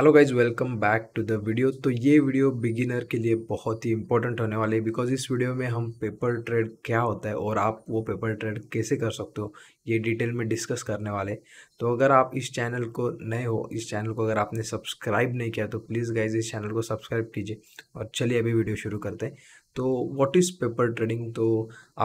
hello guys welcome back to the video तो ये video beginner के लिए बहुत ही इंपॉर्टेंट होने वाली है बिकॉज इस वीडियो में हम पेपर ट्रेड क्या होता है और आप वो पेपर ट्रेड कैसे कर सकते हो ये डिटेल में डिस्कस करने वाले तो अगर आप इस चैनल को नए हो इस चैनल को अगर आपने सब्सक्राइब नहीं किया तो प्लीज़ गाइज इस चैनल को सब्सक्राइब कीजिए और चलिए अभी वीडियो शुरू करते हैं तो व्हाट इज़ पेपर ट्रेडिंग तो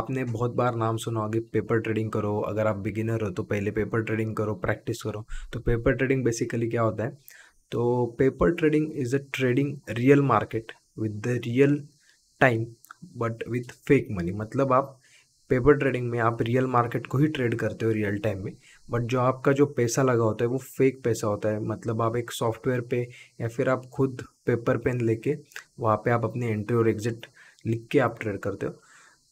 आपने बहुत बार नाम सुना होगा पेपर ट्रेडिंग करो अगर आप बिगिनर हो तो पहले पेपर ट्रेडिंग करो प्रैक्टिस करो तो पेपर ट्रेडिंग बेसिकली क्या होता है तो paper trading is a trading real market with the real time but with fake money मतलब आप पेपर ट्रेडिंग में आप रियल मार्केट को ही ट्रेड करते हो रियल टाइम में बट जो आपका जो पैसा लगा होता है वो फेक पैसा होता है मतलब आप एक सॉफ्टवेयर पे या फिर आप खुद पेपर पेन लेके वहाँ पे आप अपनी एंट्री और एग्जिट लिख के आप ट्रेड करते हो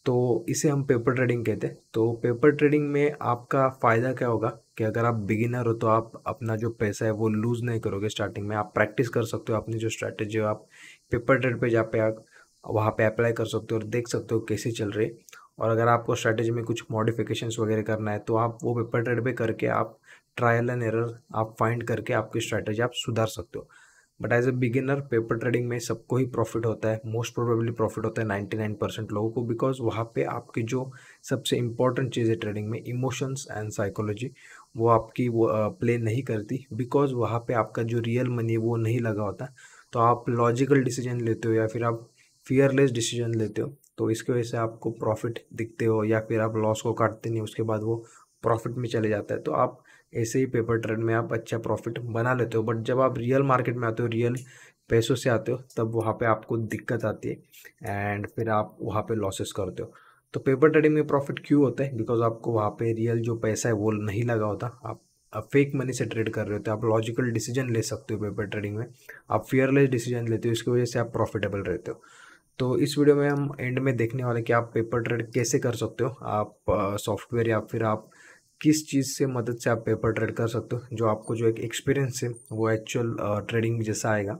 तो इसे हम पेपर ट्रेडिंग कहते हैं तो पेपर ट्रेडिंग में आपका फ़ायदा क्या होगा कि अगर आप बिगिनर हो तो आप अपना जो पैसा है वो लूज़ नहीं करोगे स्टार्टिंग में आप प्रैक्टिस कर सकते हो अपनी जो स्ट्रैटेजी हो आप पेपर ट्रेड पे जा पे आप वहाँ पे अप्लाई कर सकते हो और देख सकते हो कैसे चल रही और अगर आपको स्ट्रैटेजी में कुछ मॉडिफिकेशन वगैरह करना है तो आप वो पेपर ट्रेड पे करके आप ट्रायल एंड एरर आप फाइंड करके आपकी स्ट्रैटेजी आप सुधार सकते हो but as a beginner paper trading में सबको ही प्रॉफिट होता है मोस्ट प्रोबेबली प्रॉफिट होता है नाइन्टी नाइन परसेंट लोगों को बिकॉज वहाँ पे आपकी जो सबसे इंपॉर्टेंट चीज़ है ट्रेडिंग में इमोशंस एंड साइकोलॉजी वो आपकी वो प्ले नहीं करती बिकॉज वहाँ पे आपका जो रियल मनी है वो नहीं लगा होता तो आप लॉजिकल डिसीजन लेते हो या फिर आप फियरलेस डिसीजन लेते हो तो इसकी वजह से आपको प्रॉफिट दिखते हो या फिर आप लॉस को काटते नहीं उसके बाद वो प्रॉफिट में चले जाता है तो आप ऐसे ही पेपर ट्रेड में आप अच्छा प्रॉफिट बना लेते हो बट जब आप रियल मार्केट में आते हो रियल पैसों से आते हो तब वहाँ पे आपको दिक्कत आती है एंड फिर आप वहाँ पे लॉसेस करते हो तो पेपर ट्रेडिंग में प्रॉफिट क्यों होता है बिकॉज आपको वहाँ पे रियल जो पैसा है वो नहीं लगा होता आप फेक मनी से ट्रेड कर रहे होते हो आप लॉजिकल डिसीजन ले सकते हो पेपर ट्रेडिंग में आप फियरलेस डिसीजन लेते हो इसकी वजह से आप प्रॉफिटेबल रहते हो तो इस वीडियो में हम एंड में देखने वाले कि आप पेपर ट्रेड कैसे कर सकते हो आप सॉफ्टवेयर या फिर आप किस चीज़ से मदद से आप पेपर ट्रेड कर सकते हो जो आपको जो एक एक्सपीरियंस है वो एक्चुअल ट्रेडिंग जैसा आएगा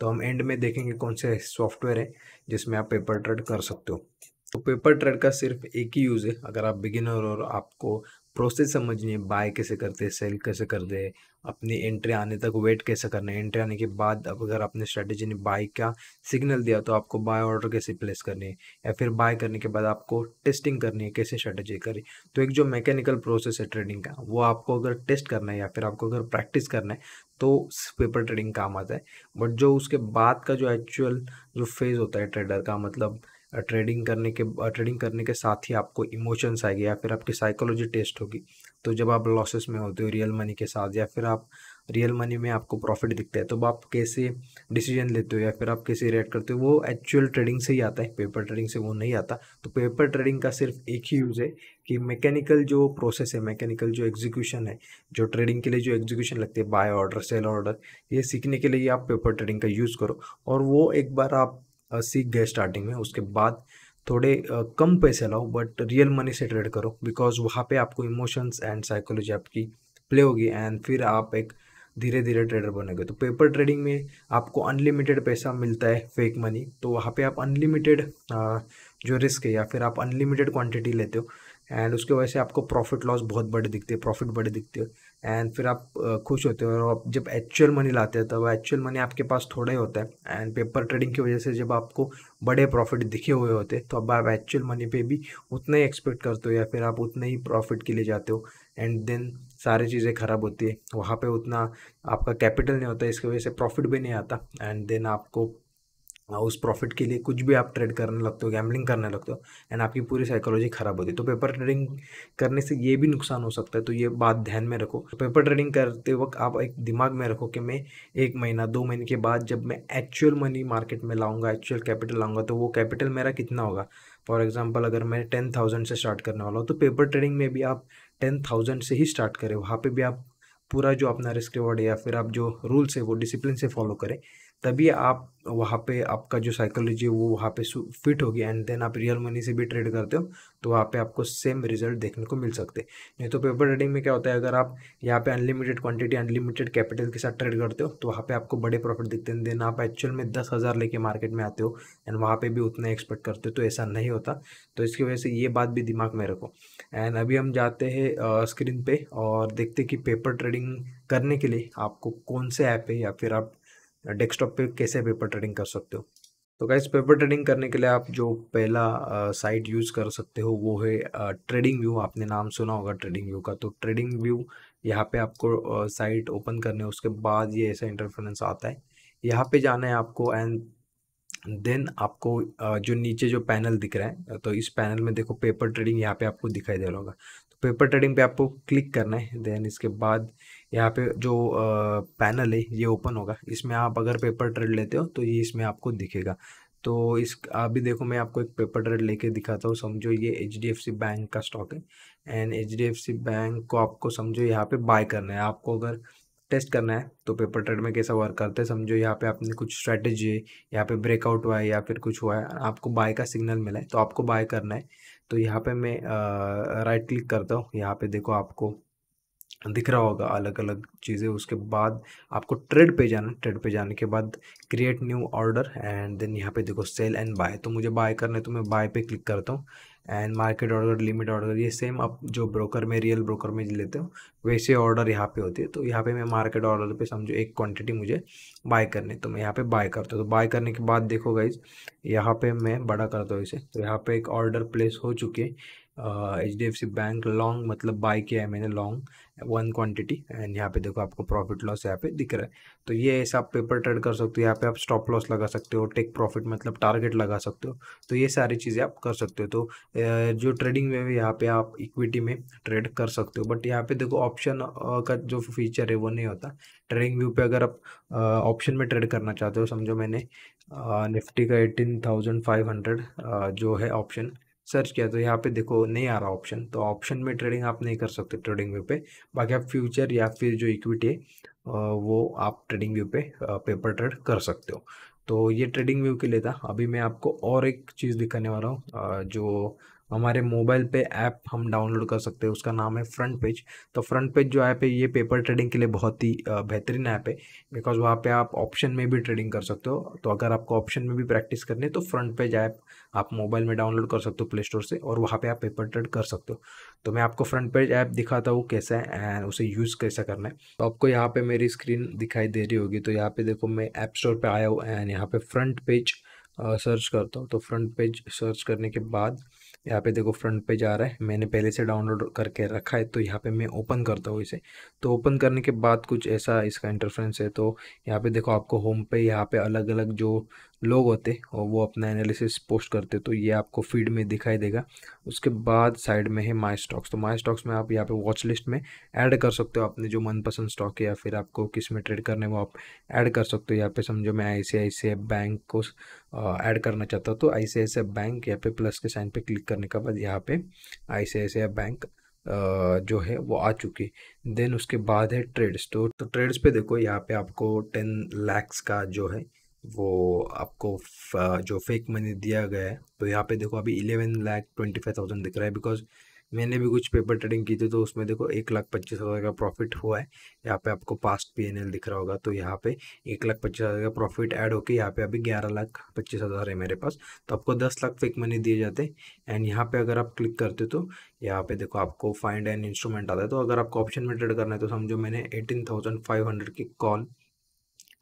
तो हम एंड में देखेंगे कौन से सॉफ्टवेयर है जिसमें आप पेपर ट्रेड कर सकते हो तो पेपर ट्रेड का सिर्फ एक ही यूज़ है अगर आप बिगिनर और आपको प्रोसेस समझनी है बाय कैसे करते हैं सेल कैसे कर दे अपनी एंट्री आने तक वेट कैसे करना है एंट्री आने के बाद अब अगर आपने स्ट्रेटेजी ने बाय का सिग्नल दिया तो आपको बाय ऑर्डर कैसे प्लेस करनी है या फिर बाय करने के बाद आपको टेस्टिंग करनी है कैसे स्ट्रेटेजी करी तो एक जो मैकेनिकल प्रोसेस है ट्रेडिंग का वो आपको अगर टेस्ट करना है या फिर आपको अगर प्रैक्टिस करना है तो पेपर ट्रेडिंग काम आता है बट जो उसके बाद का जो एक्चुअल जो फेज़ होता है ट्रेडर का मतलब ट्रेडिंग करने के ट्रेडिंग करने के साथ ही आपको इमोशंस आएगी या फिर आपकी साइकोलॉजी टेस्ट होगी तो जब आप लॉसेस में होते हो रियल मनी के साथ या फिर आप रियल मनी में आपको प्रॉफिट दिखता है तो आप कैसे डिसीजन लेते हो या फिर आप कैसे रिएक्ट करते हो वो एक्चुअल ट्रेडिंग से ही आता है पेपर ट्रेडिंग से वो नहीं आता तो पेपर ट्रेडिंग का सिर्फ एक ही यूज़ है कि मैकेनिकल जो प्रोसेस है मैकेनिकल जो एग्जीक्यूशन है जो ट्रेडिंग के लिए जो एग्जीक्यूशन लगती है बाय ऑर्डर सेल ऑर्डर ये सीखने के लिए आप पेपर ट्रेडिंग का यूज़ करो और वो एक बार आप सीख गए स्टार्टिंग में उसके बाद थोड़े कम पैसे लाओ बट रियल मनी से ट्रेड करो बिकॉज वहाँ पे आपको इमोशंस एंड साइकोलॉजी आपकी प्ले होगी एंड फिर आप एक धीरे धीरे ट्रेडर बनेंगे तो पेपर ट्रेडिंग में आपको अनलिमिटेड पैसा मिलता है फेक मनी तो वहाँ पे आप अनलिमिटेड जो रिस्क है या फिर आप अनलिमिटेड क्वांटिटी लेते हो एंड उसके वजह से आपको प्रॉफिट लॉस बहुत बड़े दिखते हैं प्रॉफिट बड़े दिखते हैं एंड फिर आप खुश होते हो और आप जब एक्चुअल मनी लाते हैं तब एक्चुअल मनी आपके पास थोड़ा ही होता है एंड पेपर ट्रेडिंग की वजह से जब आपको बड़े प्रॉफिट दिखे हुए होते तो अब आप एक्चुअल मनी पे भी उतना ही एक्सपेक्ट करते हो या फिर आप उतना ही प्रॉफिट के लिए जाते हो एंड देन सारी चीज़ें ख़राब होती है वहाँ पे उतना आपका कैपिटल नहीं होता इसकी वजह से प्रॉफिट भी नहीं आता एंड देन आपको उस प्रॉफिट के लिए कुछ भी आप ट्रेड करने लगते हो गैम्बलिंग करने लगते हो एंड आपकी पूरी साइकोलॉजी खराब होती है तो पेपर ट्रेडिंग करने से ये भी नुकसान हो सकता है तो ये बात ध्यान में रखो तो पेपर ट्रेडिंग करते वक्त आप एक दिमाग में रखो कि मैं एक महीना दो महीने के बाद जब मैं एक्चुअल मनी मार्केट में लाऊंगा एक्चुअल कैपिटल लाऊंगा तो वो कैपिटल मेरा कितना होगा फॉर एग्जाम्पल अगर मैं टेन थाउजेंड से स्टार्ट करने वाला हूँ तो पेपर ट्रेडिंग में भी आप टेन थाउजेंड से ही स्टार्ट करें वहाँ पर भी आप पूरा जो अपना रिस्क रिवॉर्ड या फिर आप जो रूल्स है वो डिसिप्लिन से फॉलो करें तभी आप वहाँ पे आपका जो साइकोलॉजी है वो वहाँ पे फिट होगी एंड देन आप रियल मनी से भी ट्रेड करते हो तो वहाँ पे आपको सेम रिजल्ट देखने को मिल सकते नहीं तो पेपर ट्रेडिंग में क्या होता है अगर आप यहाँ पे अनलिमिटेड क्वांटिटी अनलिमिटेड कैपिटल के साथ ट्रेड करते हो तो वहाँ पे आपको बड़े प्रॉफिट दिखते हैं देन आप एक्चुअल में दस हज़ार लेके मार्केट में आते हो एंड वहाँ पर भी उतना एक्सपेक्ट करते हो तो ऐसा नहीं होता तो इसकी वजह से ये बात भी दिमाग में रखो एंड अभी हम जाते हैं स्क्रीन पर और देखते कि पेपर ट्रेडिंग करने के लिए आपको कौन से ऐप है या फिर आप डेस्कटॉप पे कैसे पेपर ट्रेडिंग कर सकते हो तो गाइज पेपर ट्रेडिंग करने के लिए आप जो पहला साइट यूज़ कर सकते हो वो है ट्रेडिंग व्यू आपने नाम सुना होगा ट्रेडिंग व्यू का तो ट्रेडिंग व्यू यहाँ पे आपको साइट ओपन करने उसके बाद ये ऐसा इंटरफेरेंस आता है यहाँ पे जाना है आपको एंड देन आपको जो नीचे जो पैनल दिख रहा है तो इस पैनल में देखो पेपर ट्रेडिंग यहाँ पे आपको दिखाई दे रहा होगा पेपर ट्रेडिंग पे आपको क्लिक करना है देन इसके बाद यहाँ पे जो पैनल है ये ओपन होगा इसमें आप अगर पेपर ट्रेड लेते हो तो ये इसमें आपको दिखेगा तो इस अभी देखो मैं आपको एक पेपर ट्रेड लेके दिखाता हूँ समझो ये H D F C bank का स्टॉक है and H D F C bank को आपको समझो यहाँ पे बाय करना है आपको अगर टेस्ट करना है तो पेपर ट्रेड में कैसा वर्क करते हैं समझो यहाँ पे आपने कुछ स्ट्रैटेजी है यहाँ पे ब्रेकआउट हुआ है या फिर कुछ हुआ है आपको बाय का सिग्नल मिला है तो आपको बाय करना है तो यहाँ पे मैं राइट क्लिक करता हूँ यहाँ पे देखो आपको दिख रहा होगा अलग अलग चीज़ें उसके बाद आपको ट्रेड पे जाना ट्रेड पे जाने के बाद create new order and then यहाँ पे देखो सेल एंड बाय तो मुझे बाय करने तो मैं बाय पे क्लिक करता हूँ and market order limit order ये सेम आप जो ब्रोकर में रियल ब्रोकर में लेते हो वैसे ऑर्डर यहाँ पे होती है तो यहाँ पे मैं मार्केट ऑर्डर पे समझो एक क्वांटिटी मुझे बाय करने तो मैं यहाँ पे बाय करता हूँ तो बाय करने के बाद देखो गाइज यहाँ पे मैं बड़ा करता हूँ इसे तो यहाँ पे एक ऑर्डर प्लेस हो चुके H D F C bank long मतलब बाय किया है मैंने लॉन्ग वन क्वांटिटी एंड यहाँ पे देखो आपको प्रॉफिट लॉस यहाँ पे दिख रहा है तो ये ऐसा आप पेपर ट्रेड कर सकते हो यहाँ पे आप स्टॉप लॉस लगा सकते हो टेक प्रॉफिट मतलब टारगेट लगा सकते हो तो ये सारी चीज़ें आप कर सकते हो तो जो ट्रेडिंग में यहाँ पे आप इक्विटी में ट्रेड कर सकते हो बट यहाँ पे देखो ऑप्शन का जो फीचर है वो नहीं होता ट्रेडिंग व्यू पे अगर आप ऑप्शन में ट्रेड करना चाहते हो समझो मैंने निफ्टी का एटीन थाउजेंड फाइव हंड्रेड जो है ऑप्शन सर्च किया तो यहाँ पे देखो नहीं आ रहा ऑप्शन तो ऑप्शन में ट्रेडिंग आप नहीं कर सकते ट्रेडिंग व्यू पे बाकी आप फ्यूचर या फिर जो इक्विटी है वो आप ट्रेडिंग व्यू पे पेपर ट्रेड कर सकते हो तो ये ट्रेडिंग व्यू के लिए था अभी मैं आपको और एक चीज़ दिखाने वाला हूँ जो हमारे मोबाइल पे ऐप हम डाउनलोड कर सकते हैं उसका नाम है फ्रंट पेज तो फ्रंट पेज जो ऐप है ये पेपर ट्रेडिंग के लिए बहुत ही बेहतरीन ऐप है बिकॉज वहाँ पे आप ऑप्शन में भी ट्रेडिंग कर सकते हो तो अगर आपको ऑप्शन में भी प्रैक्टिस करनी है तो फ्रंट पेज ऐप आप मोबाइल में डाउनलोड कर सकते हो प्ले स्टोर से और वहाँ पर आप पेपर ट्रेड कर सकते हो तो मैं आपको फ्रंट पेज ऐप दिखाता हूँ कैसा है एंड उसे यूज़ कैसा करना है तो आपको यहाँ पर मेरी स्क्रीन दिखाई दे रही होगी तो यहाँ पर देखो मैं ऐप स्टोर पर आया हूँ एंड यहाँ पर फ्रंट पेज सर्च करता हूँ तो फ्रंट पेज सर्च करने के बाद यहाँ पे देखो फ्रंट पेज आ रहा है मैंने पहले से डाउनलोड करके रखा है तो यहाँ पे मैं ओपन करता हूँ इसे तो ओपन करने के बाद कुछ ऐसा इसका इंटरफ्रेंस है तो यहाँ पे देखो आपको होम पे यहाँ पे अलग अलग जो लोग होते और वो अपना एनालिसिस पोस्ट करते तो ये आपको फीड में दिखाई देगा उसके बाद साइड में है माई स्टॉक्स तो माई स्टॉक्स में आप यहाँ पे वॉच लिस्ट में ऐड कर सकते हो अपने जो मनपसंद स्टॉक है या फिर आपको किस में ट्रेड करने वो आप ऐड कर सकते हो यहाँ पे समझो मैं आई बैंक को ऐड करना चाहता हूँ तो आई बैंक यहाँ पे प्लस के साइन पर क्लिक करने के बाद यहाँ पे आई बैंक जो है वो आ चुकी देन उसके बाद है ट्रेड्स तो ट्रेड्स तो पे देखो यहाँ पे आपको टेन लैक्स का जो है वो आपको जो फेक मनी दिया गया है तो यहाँ पे देखो अभी eleven lakh twenty five thousand दिख रहा है बिकॉज मैंने भी कुछ पेपर ट्रेडिंग की थी तो उसमें देखो एक लाख पच्चीस हज़ार का प्रॉफिट हुआ है यहाँ पे आपको पास्ट पीएनएल दिख रहा होगा तो यहाँ पे एक लाख पच्चीस हज़ार का प्रॉफिट ऐड होके यहाँ पे अभी ग्यारह लाख पच्चीस हज़ार है मेरे पास तो आपको दस लाख फेक मनी दिए जाते हैं एंड यहाँ पे अगर आप क्लिक करते तो यहाँ पे देखो आपको फाइंड एंड इंस्ट्रूमेंट आता है तो अगर आपको ऑप्शन में ट्रेड करना है तो समझो मैंने एटीन थाउजेंड फाइव हंड्रेड की कॉल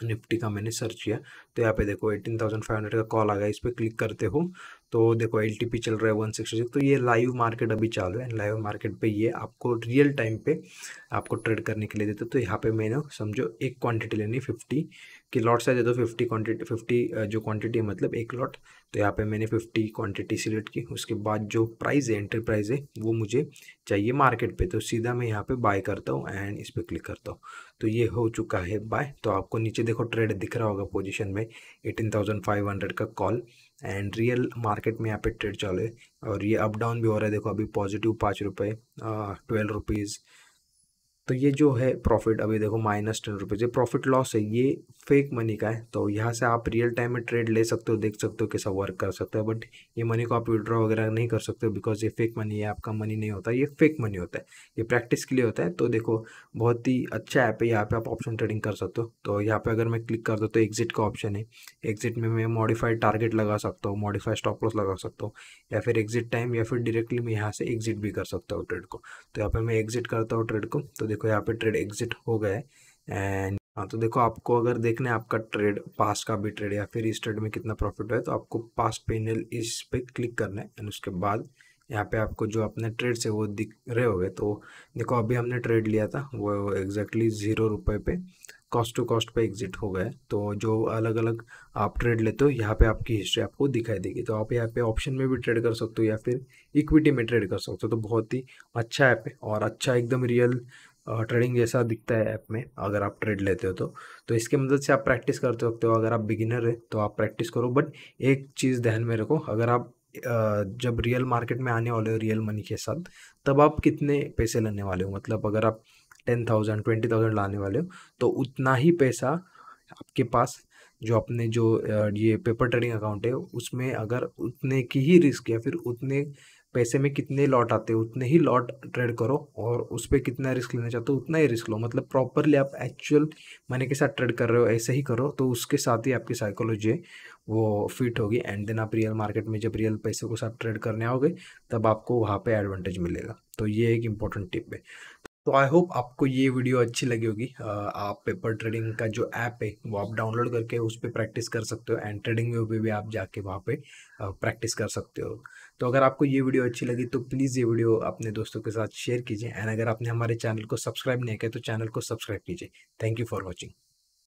निफ्टी का मैंने सर्च किया तो यहाँ पे देखो 18,500 का कॉल आ गया इस पर क्लिक करते हो तो देखो एल चल रहा है वन सिक्सटी तो ये लाइव मार्केट अभी चालू है लाइव मार्केट पे ये आपको रियल टाइम पे आपको ट्रेड करने के लिए देते तो यहाँ पे मैंने समझो एक क्वांटिटी लेनी फिफ्टी के लॉट साइज दे दो फिफ्टी क्वांटिटी फिफ्टी जो क्वांटिटी है मतलब एक लॉट तो यहाँ पे मैंने फिफ्टी क्वांटिटी सिलेक्ट की उसके बाद जो प्राइस है एंट्री प्राइस है वो मुझे चाहिए मार्केट पे तो सीधा मैं यहाँ पे बाय करता हूँ एंड इस पर क्लिक करता हूँ तो ये हो चुका है बाय तो आपको नीचे देखो ट्रेड दिख रहा होगा पोजिशन में एटीन थाउजेंड फाइव हंड्रेड का कॉल एंड रियल मार्केट में यहाँ पे ट्रेड चल रहे और ये अप डाउन भी हो रहा है देखो अभी पॉजिटिव पाँच रुपये ट्वेल्व रुपीज़ तो ये जो है प्रॉफिट अभी देखो माइनस टेन रुपीज़ ये प्रॉफिट लॉस है ये फेक मनी का है तो यहाँ से आप रियल टाइम में ट्रेड ले सकते हो देख सकते हो कैसा वर्क कर सकते हो बट ये मनी को आप विड्रॉ वगैरह नहीं कर सकते हो बिकॉज ये फेक मनी है आपका मनी नहीं होता ये फेक मनी होता है ये प्रैक्टिस के लिए होता है तो देखो बहुत ही अच्छा ऐप है यहाँ पे आप ऑप्शन ट्रेडिंग कर सकते हो तो यहाँ पे अगर मैं क्लिक कर दूँ तो एग्जिट का ऑप्शन है एग्जिट में मैं मॉडिफाइड टारगेट लगा सकता हूँ मॉडिफाइड स्टॉप लॉस लगा सकता हूँ या फिर एग्जिट टाइम या फिर डायरेक्टली मैं यहाँ से एग्जिट भी कर सकता हूँ ट्रेड को तो यहाँ पर मैं एग्जिट करता हूँ ट्रेड को तो देखो यहाँ पर ट्रेड एग्जिट हो गया है एंड हाँ तो देखो आपको अगर देखना है आपका ट्रेड पास्ट का भी ट्रेड या फिर इस ट्रेड में कितना प्रॉफिट है तो आपको पास्ट पेनल इस पे क्लिक करना है एंड उसके बाद यहाँ पे आपको जो अपने ट्रेड से वो दिख रहे हो तो देखो अभी हमने ट्रेड लिया था वो एग्जैक्टली ज़ीरो रुपये पे कॉस्ट टू कॉस्ट पे एग्जिट हो गए तो जो अलग अलग आप ट्रेड लेते हो यहाँ पे आपकी हिस्ट्री आपको दिखाई देगी तो आप यहाँ पे ऑप्शन में भी ट्रेड कर सकते हो या फिर इक्विटी में ट्रेड कर सकते हो तो बहुत ही अच्छा ऐप है और अच्छा एकदम रियल ट्रेडिंग जैसा दिखता है ऐप में अगर आप ट्रेड लेते हो तो तो इसके मदद मतलब से आप प्रैक्टिस करते सकते हो अगर आप बिगिनर हैं तो आप प्रैक्टिस करो बट एक चीज़ ध्यान में रखो अगर आप जब रियल मार्केट में आने वाले हो रियल मनी के साथ तब आप कितने पैसे लेने वाले हो मतलब अगर आप टेन थाउजेंड ट्वेंटी थाउजेंड लाने वाले हो तो उतना ही पैसा आपके पास जो अपने जो ये पेपर ट्रेडिंग अकाउंट है उसमें अगर उतने की ही रिस्क या फिर उतने पैसे में कितने लॉट आते हैं उतने ही लॉट ट्रेड करो और उस पर कितना रिस्क लेना चाहते हो उतना ही रिस्क लो मतलब प्रॉपरली आप एक्चुअल मनी के साथ ट्रेड कर रहे हो ऐसे ही करो तो उसके साथ ही आपकी साइकोलॉजी है वो फिट होगी एंड देन आप रियल मार्केट में जब रियल पैसे को साथ ट्रेड करने आओगे तब आपको वहाँ पर एडवांटेज मिलेगा तो ये एक इंपॉर्टेंट टिप है तो आई होप आपको ये वीडियो अच्छी लगी होगी आप पेपर ट्रेडिंग का जो ऐप है वो आप डाउनलोड करके उस पर प्रैक्टिस कर सकते हो एंड ट्रेडिंग में भी आप जाके वहाँ पे प्रैक्टिस कर सकते हो तो अगर आपको ये वीडियो अच्छी लगी तो प्लीज़ ये वीडियो अपने दोस्तों के साथ शेयर कीजिए एंड अगर आपने हमारे चैनल को सब्सक्राइब नहीं किया तो चैनल को सब्सक्राइब कीजिए थैंक यू फॉर वॉचिंग